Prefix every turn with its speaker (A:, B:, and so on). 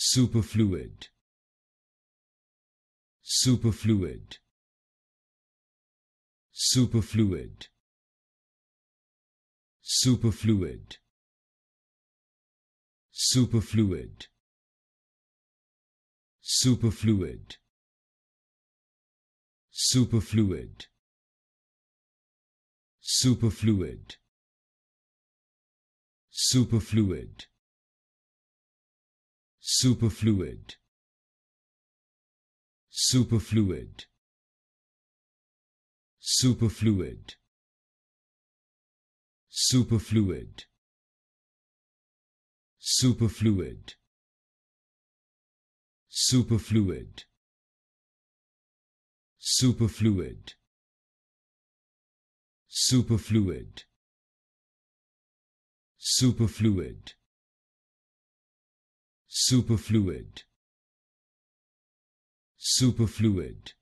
A: superfluid superfluid superfluid superfluid superfluid superfluid superfluid superfluid superfluid superfluid superfluid superfluid superfluid superfluid superfluid superfluid superfluid superfluid superfluid superfluid